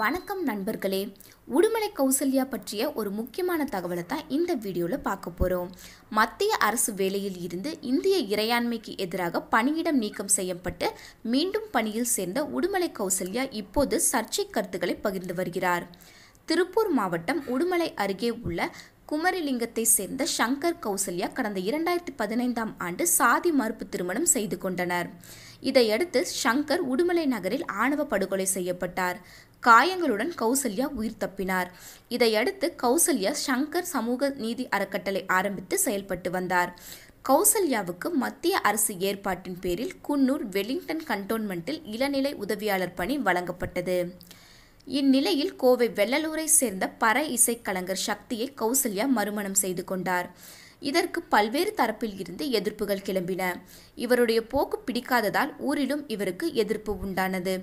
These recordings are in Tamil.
வணக்கம் நண்பர்களே உடுமலை கௌசல்யா பற்றிய ஒரு முக்கியமான தகவலை தான் இந்த வீடியோவில் பார்க்க போகிறோம் மத்திய அரசு வேலையில் இருந்து இந்திய இறையாண்மைக்கு எதிராக பணியிடம் நீக்கம் செய்யப்பட்டு மீண்டும் பணியில் சேர்ந்த உடுமலை கௌசல்யா இப்போது சர்ச்சை கருத்துக்களை பகிர்ந்து வருகிறார் திருப்பூர் மாவட்டம் உடுமலை அருகே உள்ள குமரிலிங்கத்தை சேர்ந்த சங்கர் கௌசல்யா கடந்த இரண்டாயிரத்தி பதினைந்தாம் ஆண்டு சாதி மறுப்பு திருமணம் செய்து கொண்டனர் இதையடுத்து சங்கர் உடுமலை நகரில் ஆணவ படுகொலை செய்யப்பட்டார் காயங்களுடன் கௌசல்யா உயிர் தப்பினார் இதையடுத்து கௌசல்யா சங்கர் சமூக நீதி அறக்கட்டளை ஆரம்பித்து செயல்பட்டு வந்தார் கௌசல்யாவுக்கு மத்திய அரசு ஏற்பாட்டின் பேரில் குன்னூர் வெலிங்டன் கண்டோன்மெண்ட்டில் இளநிலை உதவியாளர் பணி வழங்கப்பட்டது இந்நிலையில் கோவை வெள்ளலூரை சேர்ந்த பற இசைக்கலைஞர் சக்தியை கௌசல்யா மறுமணம் செய்து கொண்டார் இதற்கு பல்வேறு தரப்பில் இருந்து எதிர்ப்புகள் கிளம்பின இவருடைய போக்கு பிடிக்காததால் ஊரிலும் இவருக்கு எதிர்ப்பு உண்டானது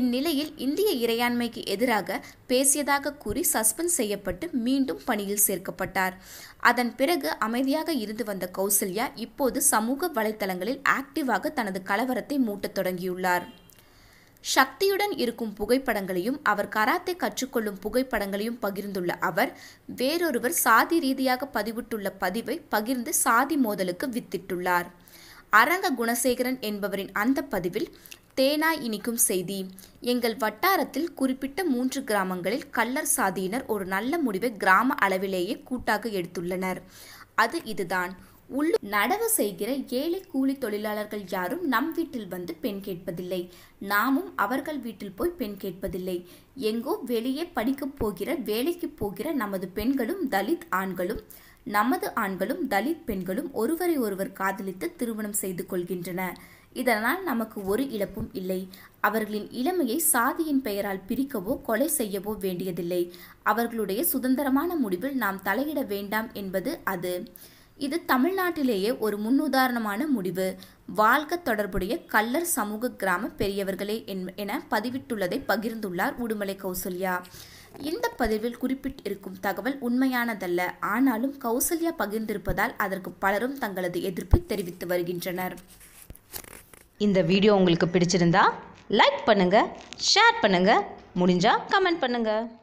இந்நிலையில் இந்திய இறையாண்மைக்கு எதிராக பேசியதாக கூறி சஸ்பெண்ட் செய்யப்பட்டு மீண்டும் பணியில் சேர்க்கப்பட்டார் அதன் பிறகு அமைதியாக இருந்து வந்த கௌசல்யா இப்போது சமூக வலைதளங்களில் ஆக்டிவாக தனது கலவரத்தை மூட்டத் தொடங்கியுள்ளார் சக்தியுடன் இருக்கும் புகைப்படங்களையும் அவர் கராத்தே கற்றுக்கொள்ளும் புகைப்படங்களையும் பகிர்ந்துள்ள அவர் வேறொருவர் சாதி ரீதியாக பதிவிட்டுள்ள பதிவை பகிர்ந்து சாதி மோதலுக்கு வித்திட்டுள்ளார் அரங்க குணசேகரன் என்பவரின் அந்த பதிவில் தேனாய் இனிக்கும் செய்தி எங்கள் வட்டாரத்தில் குறிப்பிட்ட மூன்று கிராமங்களில் கல்லர் சாதியினர் ஒரு நல்ல முடிவை கிராம அளவிலேயே கூட்டாக எடுத்துள்ளனர் அது இதுதான் உள்ளு நடவு செய்கிற ஏழை கூலி தொழிலாளர்கள் யாரும் நம் வீட்டில் வந்து பெண் கேட்பதில்லை நாமும் அவர்கள் வீட்டில் போய் பெண் கேட்பதில்லை எங்கோ வெளியே படிக்கப் போகிற வேலைக்கு போகிற நமது பெண்களும் தலித் ஆண்களும் நமது ஆண்களும் தலித் பெண்களும் ஒருவரை ஒருவர் காதலித்து திருமணம் செய்து கொள்கின்றன இதனால் நமக்கு ஒரு இழப்பும் இல்லை அவர்களின் இளமையை சாதியின் பெயரால் பிரிக்கவோ கொலை செய்யவோ வேண்டியதில்லை அவர்களுடைய சுதந்திரமான முடிவில் நாம் தலையிட வேண்டாம் என்பது அது இது தமிழ்நாட்டிலேயே ஒரு முன்னுதாரணமான முடிவு வாழ்க தொடர்புடைய கல்லர் சமூக கிராம பெரியவர்களே என பதிவிட்டுள்ளதை பகிர்ந்துள்ளார் உடுமலை கௌசல்யா இந்த பதிவில் குறிப்பிட்டிருக்கும் தகவல் உண்மையானதல்ல ஆனாலும் கௌசல்யா பகிர்ந்திருப்பதால் அதற்கு பலரும் தங்களது எதிர்ப்பை தெரிவித்து வருகின்றனர் இந்த வீடியோ உங்களுக்கு பிடிச்சிருந்தா லைக் பண்ணுங்கள் ஷேர் பண்ணுங்கள் முடிஞ்சால் கமெண்ட் பண்ணுங்கள்